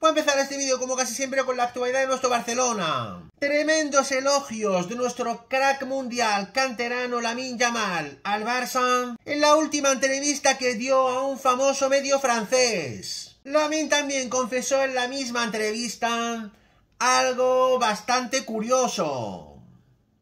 Voy a empezar este vídeo como casi siempre con la actualidad de nuestro Barcelona. Tremendos elogios de nuestro crack mundial canterano Lamin Yamal al Barça en la última entrevista que dio a un famoso medio francés. Lamin también confesó en la misma entrevista algo bastante curioso.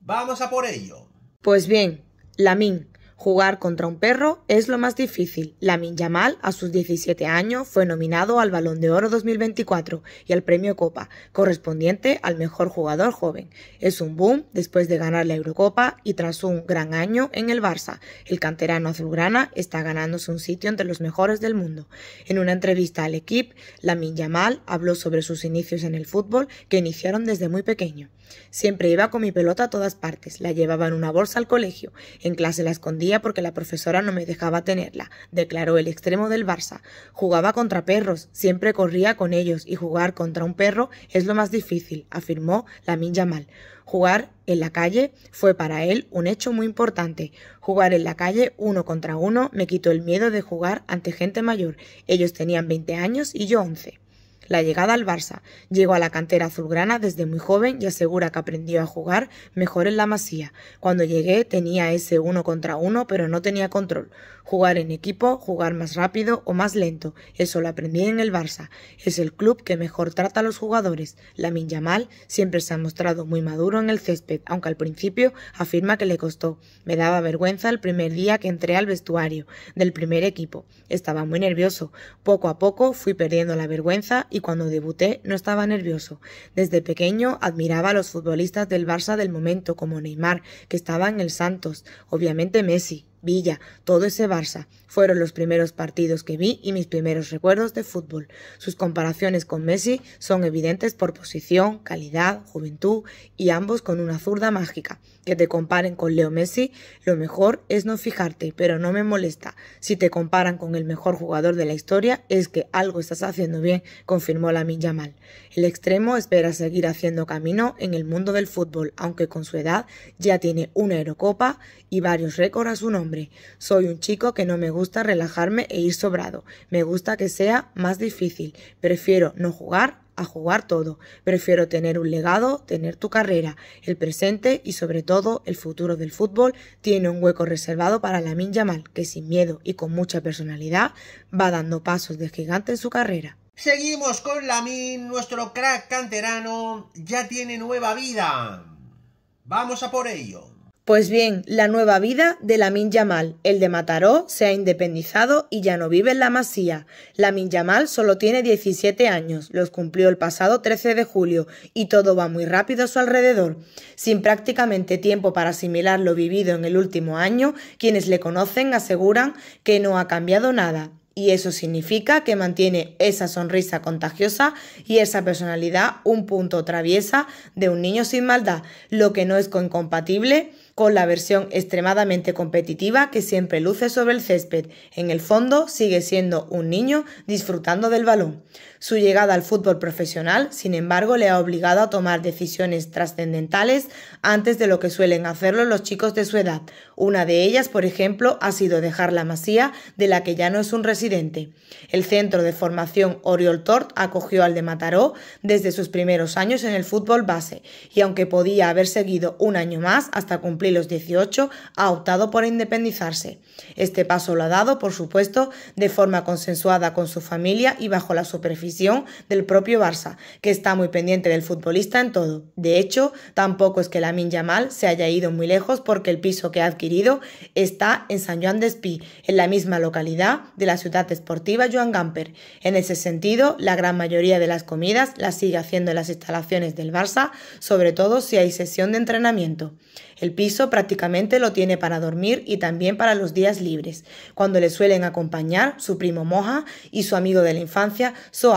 Vamos a por ello. Pues bien, Lamin, Jugar contra un perro es lo más difícil. Lamin Yamal, a sus 17 años, fue nominado al Balón de Oro 2024 y al Premio Copa, correspondiente al mejor jugador joven. Es un boom después de ganar la Eurocopa y tras un gran año en el Barça. El canterano azulgrana está ganándose un sitio entre los mejores del mundo. En una entrevista al equipo, Lamin Yamal habló sobre sus inicios en el fútbol que iniciaron desde muy pequeño. Siempre iba con mi pelota a todas partes, la llevaba en una bolsa al colegio, en clase la escondía porque la profesora no me dejaba tenerla, declaró el extremo del Barça. Jugaba contra perros, siempre corría con ellos y jugar contra un perro es lo más difícil, afirmó la minya mal. Jugar en la calle fue para él un hecho muy importante. Jugar en la calle uno contra uno me quitó el miedo de jugar ante gente mayor. Ellos tenían veinte años y yo once la llegada al Barça. Llegó a la cantera azulgrana desde muy joven y asegura que aprendió a jugar mejor en la masía. Cuando llegué tenía ese uno contra uno, pero no tenía control. Jugar en equipo, jugar más rápido o más lento, eso lo aprendí en el Barça. Es el club que mejor trata a los jugadores. La Minjamal siempre se ha mostrado muy maduro en el césped, aunque al principio afirma que le costó. Me daba vergüenza el primer día que entré al vestuario del primer equipo. Estaba muy nervioso. Poco a poco fui perdiendo la vergüenza y cuando debuté no estaba nervioso. Desde pequeño admiraba a los futbolistas del Barça del momento, como Neymar, que estaba en el Santos, obviamente Messi, Villa, todo ese Barça. Fueron los primeros partidos que vi y mis primeros recuerdos de fútbol. Sus comparaciones con Messi son evidentes por posición, calidad, juventud y ambos con una zurda mágica. Que te comparen con Leo Messi, lo mejor es no fijarte, pero no me molesta. Si te comparan con el mejor jugador de la historia, es que algo estás haciendo bien, confirmó la mal El extremo espera seguir haciendo camino en el mundo del fútbol, aunque con su edad ya tiene una Eurocopa y varios récords a su nombre. Soy un chico que no me gusta relajarme e ir sobrado. Me gusta que sea más difícil. Prefiero no jugar a jugar todo. Prefiero tener un legado, tener tu carrera. El presente y sobre todo el futuro del fútbol tiene un hueco reservado para Lamin Yamal, que sin miedo y con mucha personalidad va dando pasos de gigante en su carrera. Seguimos con Lamin, nuestro crack canterano ya tiene nueva vida. Vamos a por ello. Pues bien, la nueva vida de la Yamal, el de Mataró, se ha independizado y ya no vive en la Masía. La Yamal solo tiene 17 años, los cumplió el pasado 13 de julio y todo va muy rápido a su alrededor. Sin prácticamente tiempo para asimilar lo vivido en el último año, quienes le conocen aseguran que no ha cambiado nada. Y eso significa que mantiene esa sonrisa contagiosa y esa personalidad un punto traviesa de un niño sin maldad, lo que no es incompatible con la versión extremadamente competitiva que siempre luce sobre el césped. En el fondo sigue siendo un niño disfrutando del balón. Su llegada al fútbol profesional, sin embargo, le ha obligado a tomar decisiones trascendentales antes de lo que suelen hacerlo los chicos de su edad. Una de ellas, por ejemplo, ha sido dejar la masía de la que ya no es un residente. El centro de formación Oriol Tort acogió al de Mataró desde sus primeros años en el fútbol base y aunque podía haber seguido un año más hasta cumplir los 18, ha optado por independizarse. Este paso lo ha dado, por supuesto, de forma consensuada con su familia y bajo la superficie del propio Barça, que está muy pendiente del futbolista en todo. De hecho, tampoco es que Minya mal se haya ido muy lejos porque el piso que ha adquirido está en San Juan de en la misma localidad de la ciudad deportiva Joan Gamper. En ese sentido, la gran mayoría de las comidas las sigue haciendo en las instalaciones del Barça, sobre todo si hay sesión de entrenamiento. El piso prácticamente lo tiene para dormir y también para los días libres, cuando le suelen acompañar su primo Moja y su amigo de la infancia, Soa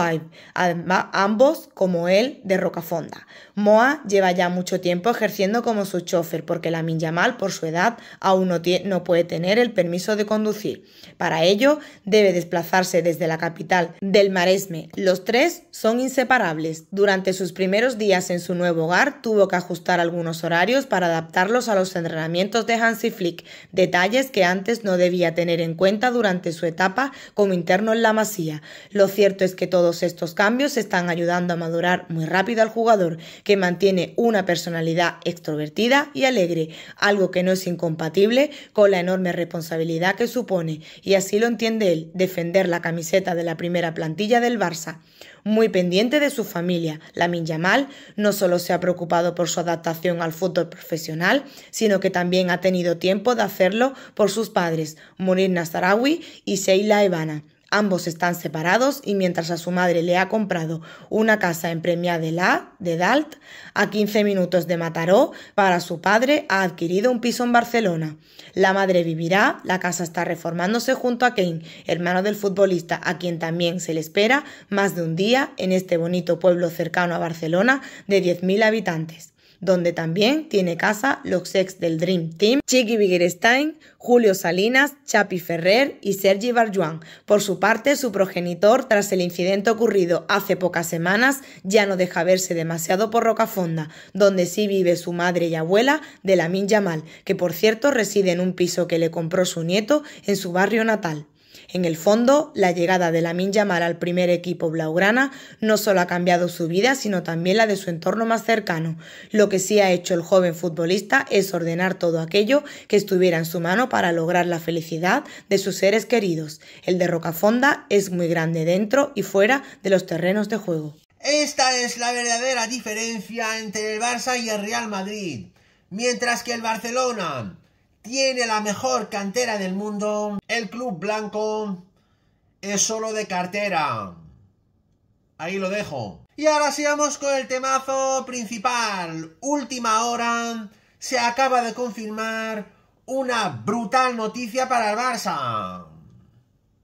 ambos como él de Rocafonda. Moa lleva ya mucho tiempo ejerciendo como su chofer porque la Minyamal por su edad aún no, no puede tener el permiso de conducir. Para ello debe desplazarse desde la capital del Maresme. Los tres son inseparables. Durante sus primeros días en su nuevo hogar tuvo que ajustar algunos horarios para adaptarlos a los entrenamientos de Hansi Flick, detalles que antes no debía tener en cuenta durante su etapa como interno en la masía. Lo cierto es que todo estos cambios están ayudando a madurar muy rápido al jugador, que mantiene una personalidad extrovertida y alegre, algo que no es incompatible con la enorme responsabilidad que supone, y así lo entiende él, defender la camiseta de la primera plantilla del Barça. Muy pendiente de su familia, la Yamal no solo se ha preocupado por su adaptación al fútbol profesional, sino que también ha tenido tiempo de hacerlo por sus padres, Munir Nazarawi y Sheila Evana. Ambos están separados y mientras a su madre le ha comprado una casa en Premia de la, de Dalt, a 15 minutos de Mataró, para su padre ha adquirido un piso en Barcelona. La madre vivirá, la casa está reformándose junto a Kane, hermano del futbolista, a quien también se le espera más de un día en este bonito pueblo cercano a Barcelona de 10.000 habitantes donde también tiene casa los ex del Dream Team, Chiqui Wittgenstein, Julio Salinas, Chapi Ferrer y Sergi Barjuan. Por su parte, su progenitor, tras el incidente ocurrido hace pocas semanas, ya no deja verse demasiado por Rocafonda, donde sí vive su madre y abuela de la Yamal, que por cierto reside en un piso que le compró su nieto en su barrio natal. En el fondo, la llegada de la Yamal al primer equipo blaugrana no solo ha cambiado su vida, sino también la de su entorno más cercano. Lo que sí ha hecho el joven futbolista es ordenar todo aquello que estuviera en su mano para lograr la felicidad de sus seres queridos. El de Rocafonda es muy grande dentro y fuera de los terrenos de juego. Esta es la verdadera diferencia entre el Barça y el Real Madrid. Mientras que el Barcelona tiene la mejor cantera del mundo. El club blanco es solo de cartera. Ahí lo dejo. Y ahora sigamos con el temazo principal. Última hora. Se acaba de confirmar una brutal noticia para el Barça.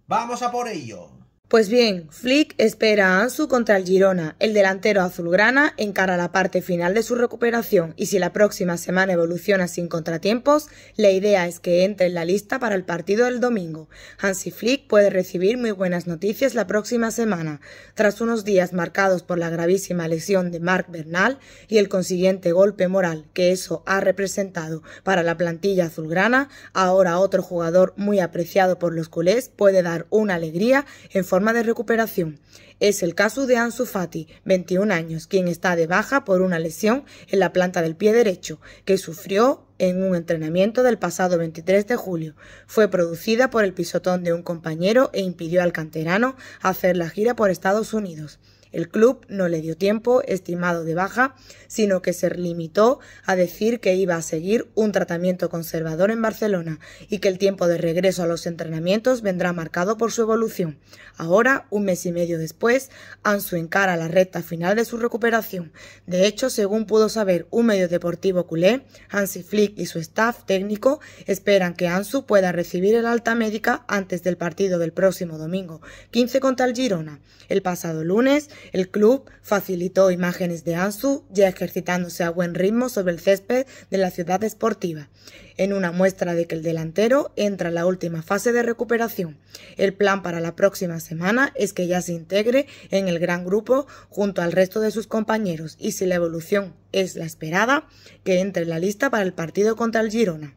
Vamos a por ello. Pues bien, Flick espera a Ansu contra el Girona. El delantero azulgrana encara la parte final de su recuperación y si la próxima semana evoluciona sin contratiempos, la idea es que entre en la lista para el partido del domingo. Hansi Flick puede recibir muy buenas noticias la próxima semana. Tras unos días marcados por la gravísima lesión de Marc Bernal y el consiguiente golpe moral que eso ha representado para la plantilla azulgrana, ahora otro jugador muy apreciado por los culés puede dar una alegría en forma forma de recuperación. Es el caso de Ansu Fati, 21 años, quien está de baja por una lesión en la planta del pie derecho que sufrió en un entrenamiento del pasado 23 de julio. Fue producida por el pisotón de un compañero e impidió al canterano hacer la gira por Estados Unidos. El club no le dio tiempo estimado de baja, sino que se limitó a decir que iba a seguir un tratamiento conservador en Barcelona y que el tiempo de regreso a los entrenamientos vendrá marcado por su evolución. Ahora, un mes y medio después, Ansu encara la recta final de su recuperación. De hecho, según pudo saber un medio deportivo culé, Hansi Flick y su staff técnico esperan que Ansu pueda recibir el alta médica antes del partido del próximo domingo 15 contra el Girona. El pasado lunes, el club facilitó imágenes de Ansu ya ejercitándose a buen ritmo sobre el césped de la ciudad deportiva, en una muestra de que el delantero entra en la última fase de recuperación. El plan para la próxima semana es que ya se integre en el gran grupo junto al resto de sus compañeros y si la evolución es la esperada, que entre en la lista para el partido contra el Girona.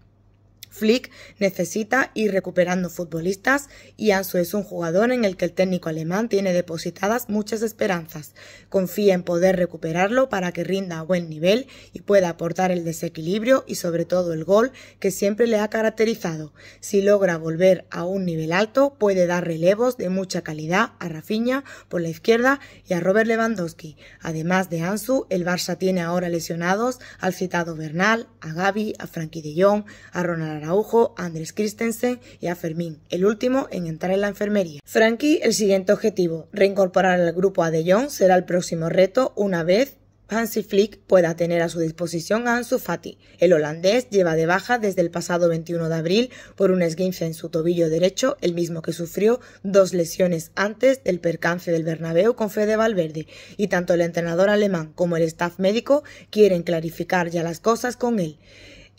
Flick necesita ir recuperando futbolistas y Ansu es un jugador en el que el técnico alemán tiene depositadas muchas esperanzas. Confía en poder recuperarlo para que rinda a buen nivel y pueda aportar el desequilibrio y sobre todo el gol que siempre le ha caracterizado. Si logra volver a un nivel alto, puede dar relevos de mucha calidad a Rafinha por la izquierda y a Robert Lewandowski. Además de Ansu, el Barça tiene ahora lesionados al citado Bernal, a Gaby, a Frankie de Jong, a Ronald Araujo, a Andrés Christensen y a Fermín, el último en entrar en la enfermería. Frankie, el siguiente objetivo, reincorporar al grupo a De Jong será el próximo reto una vez Hansi Flick pueda tener a su disposición a Ansu Fati. El holandés lleva de baja desde el pasado 21 de abril por un esguince en su tobillo derecho, el mismo que sufrió dos lesiones antes del percance del Bernabéu con Fede Valverde, y tanto el entrenador alemán como el staff médico quieren clarificar ya las cosas con él.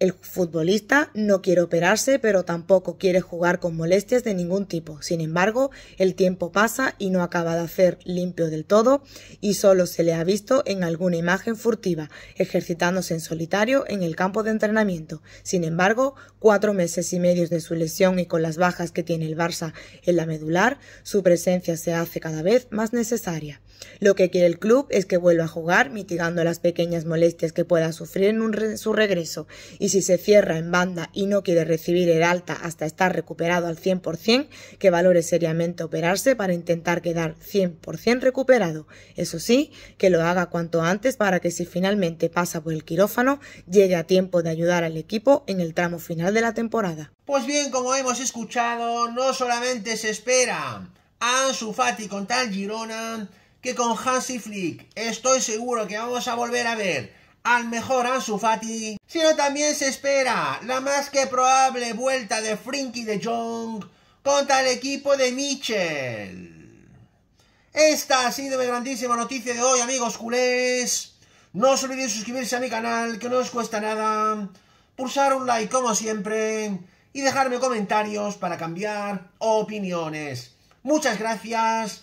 El futbolista no quiere operarse, pero tampoco quiere jugar con molestias de ningún tipo. Sin embargo, el tiempo pasa y no acaba de hacer limpio del todo y solo se le ha visto en alguna imagen furtiva, ejercitándose en solitario en el campo de entrenamiento. Sin embargo, cuatro meses y medio de su lesión y con las bajas que tiene el Barça en la medular, su presencia se hace cada vez más necesaria. Lo que quiere el club es que vuelva a jugar, mitigando las pequeñas molestias que pueda sufrir en su regreso, y si se cierra en banda y no quiere recibir el alta hasta estar recuperado al 100%, que valore seriamente operarse para intentar quedar 100% recuperado. Eso sí, que lo haga cuanto antes para que si finalmente pasa por el quirófano, llegue a tiempo de ayudar al equipo en el tramo final de la temporada. Pues bien, como hemos escuchado, no solamente se espera a Ansu Fati con tal Girona, que con Hansi Flick estoy seguro que vamos a volver a ver al mejor Ansu Fati, sino también se espera la más que probable vuelta de Frinky de Jong contra el equipo de Mitchell. Esta ha sido mi grandísima noticia de hoy, amigos culés. No os olvidéis suscribirse a mi canal, que no os cuesta nada. Pulsar un like como siempre y dejarme comentarios para cambiar opiniones. Muchas gracias